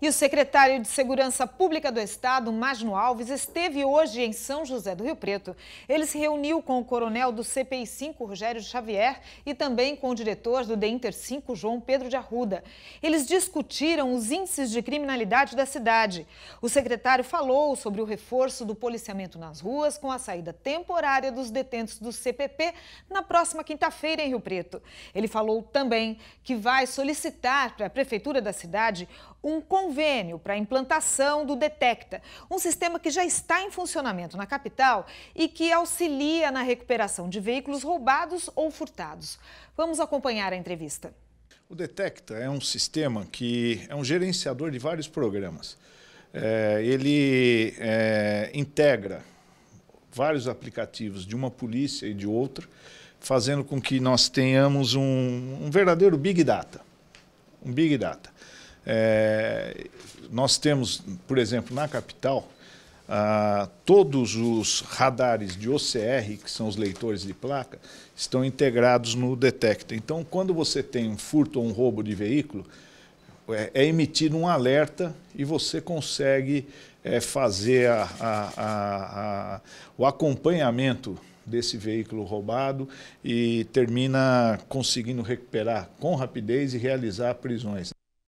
E o secretário de Segurança Pública do Estado, Magno Alves, esteve hoje em São José do Rio Preto. Ele se reuniu com o coronel do CPI 5, Rogério Xavier, e também com o diretor do DENTER 5, João Pedro de Arruda. Eles discutiram os índices de criminalidade da cidade. O secretário falou sobre o reforço do policiamento nas ruas com a saída temporária dos detentos do CPP na próxima quinta-feira em Rio Preto. Ele falou também que vai solicitar para a prefeitura da cidade um convênio para a implantação do Detecta, um sistema que já está em funcionamento na capital e que auxilia na recuperação de veículos roubados ou furtados. Vamos acompanhar a entrevista. O Detecta é um sistema que é um gerenciador de vários programas. É, ele é, integra vários aplicativos de uma polícia e de outra, fazendo com que nós tenhamos um, um verdadeiro Big Data. Um Big Data. É, nós temos, por exemplo, na capital, ah, todos os radares de OCR, que são os leitores de placa, estão integrados no detector. Então, quando você tem um furto ou um roubo de veículo, é, é emitido um alerta e você consegue é, fazer a, a, a, o acompanhamento desse veículo roubado e termina conseguindo recuperar com rapidez e realizar prisões.